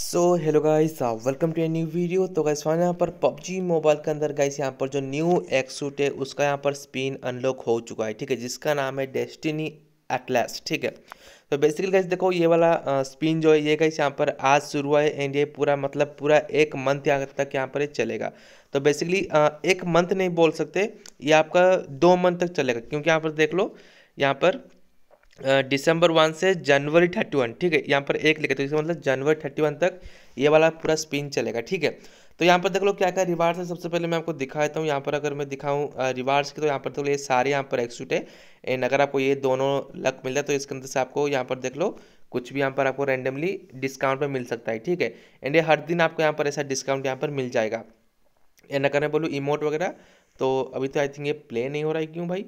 so hello guys welcome to a new video तो guys final यहाँ पर PUBG mobile के अंदर गाइस यहाँ पर जो न्यू एक्सूट है उसका यहाँ पर स्पिन अनलॉक हो चुका है ठीक है जिसका नाम है डेस्टिनी एटलस ठीक है तो बेसिकली गाइस देखो ये वाला स्पिन uh, जो है ये गाइस यहाँ पर आज शुरू हुआ है एंड ये पूरा मतलब पूरा एक मंथ यहाँ तक यहाँ पर चलेगा तो बेसिकली uh, एक मंथ नहीं बोल सकते ये आपका दो मंथ तक चलेगा क्योंकि यहाँ पर देख लो यहाँ पर डिसम्बर वन से जनवरी थर्टी वन ठीक है यहाँ पर एक लिखे तो इसका मतलब जनवरी थर्टी वन तक ये वाला पूरा स्पिन चलेगा ठीक है तो यहाँ पर देख लो क्या क्या रिवार्ड्स है सबसे पहले मैं आपको दिखा देता हूँ यहाँ पर अगर मैं दिखाऊँ रिवार्ड्स की तो यहाँ पर देख लो तो ये सारे यहाँ पर एक्सूट है एंड अगर आपको ये दोनों लक मिल जाए तो इसके अंदर से आपको यहाँ पर देख लो कुछ भी यहाँ पर आपको रैंडमली डिस्काउंट पर मिल सकता है ठीक है एंड ये हर दिन आपको यहाँ पर ऐसा डिस्काउंट यहाँ पर मिल जाएगा एंड अगर मैं बोलूँ इमोट वगैरह तो अभी तो आई थिंक ये प्ले नहीं हो रहा है क्यों भाई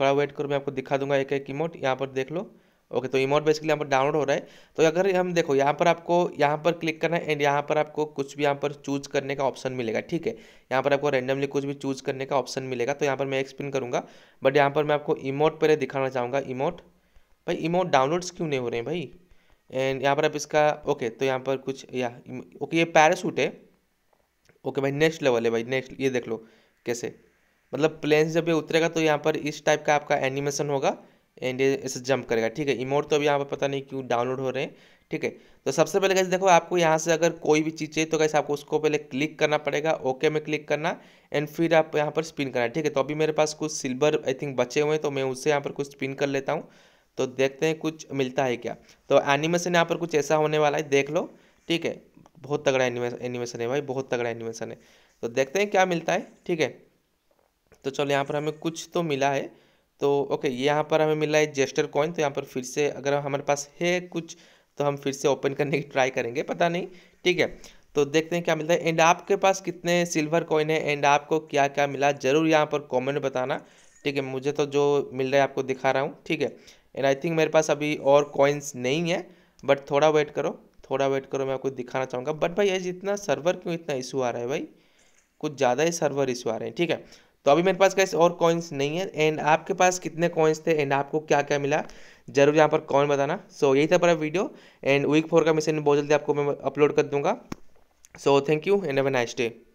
थोड़ा वेट करो मैं आपको दिखा दूंगा एक एक इमोट यहाँ पर देख लो ओके तो इमोट बेसिकली यहाँ पर डाउनलोड हो रहा है तो अगर हम देखो यहाँ पर आपको यहाँ पर क्लिक करना है एंड यहाँ पर आपको कुछ भी यहाँ पर चूज करने का ऑप्शन मिलेगा ठीक है यहाँ पर आपको रैंडमली कुछ भी चूज करने का ऑप्शन मिलेगा तो यहाँ पर मैं एक्सप्लेन करूँगा बट यहाँ पर मैं आपको इमोट पर दिखाना चाहूँगा इमोट भाई इमोट डाउनलोड्स क्यों नहीं हो रहे हैं भाई एंड यहाँ पर आप इसका ओके तो यहाँ पर कुछ या ओके ये पैरासूट है ओके भाई नेक्स्ट लेवल है भाई नेक्स्ट ये देख लो कैसे मतलब प्लेन जब ये उतरेगा तो यहाँ पर इस टाइप का आपका एनिमेशन होगा एंड इसे जंप करेगा ठीक है इमोट तो अभी यहाँ पर पता नहीं क्यों डाउनलोड हो रहे हैं ठीक है तो सबसे पहले कैसे देखो आपको यहाँ से अगर कोई भी चीज़ चाहिए तो कैसे आपको उसको पहले क्लिक करना पड़ेगा ओके में क्लिक करना एंड फिर आप यहाँ पर स्पिन करना ठीक है तो अभी मेरे पास कुछ सिल्वर आई थिंक बचे हुए हैं तो मैं उससे यहाँ पर कुछ स्पिन कर लेता हूँ तो देखते हैं कुछ मिलता है क्या तो एनिमेशन यहाँ पर कुछ ऐसा होने वाला है देख लो ठीक है बहुत तगड़ा एनिमेशन एनिमेशन है भाई बहुत तगड़ा एनिमेशन है तो देखते हैं क्या मिलता है ठीक है तो चलो यहाँ पर हमें कुछ तो मिला है तो ओके यहाँ पर हमें मिला है जेस्टर कॉइन तो यहाँ पर फिर से अगर हमारे पास है कुछ तो हम फिर से ओपन करने की ट्राई करेंगे पता नहीं ठीक है तो देखते हैं क्या मिलता है एंड आपके पास कितने सिल्वर कॉइन है एंड आपको क्या क्या मिला ज़रूर यहाँ पर कॉमेंट बताना ठीक है मुझे तो जो मिल रहा है आपको दिखा रहा हूँ ठीक है एंड आई थिंक मेरे पास अभी और कॉइन्स नहीं है बट थोड़ा वेट करो थोड़ा वेट करो मैं आपको दिखाना चाहूँगा बट भाई आज इतना सर्वर क्यों इतना इशू आ रहा है भाई कुछ ज़्यादा ही सर्वर इशू आ रहे हैं ठीक है तो अभी मेरे पास कैसे और कॉइन्स नहीं है एंड आपके पास कितने कॉइन्स थे एंड आपको क्या क्या मिला जरूर यहाँ पर कॉमेंट बताना सो so, यही था पूरा वीडियो एंड वीक फोर का मिशन बहुत जल्दी आपको मैं अपलोड कर दूंगा so thank you and have a nice day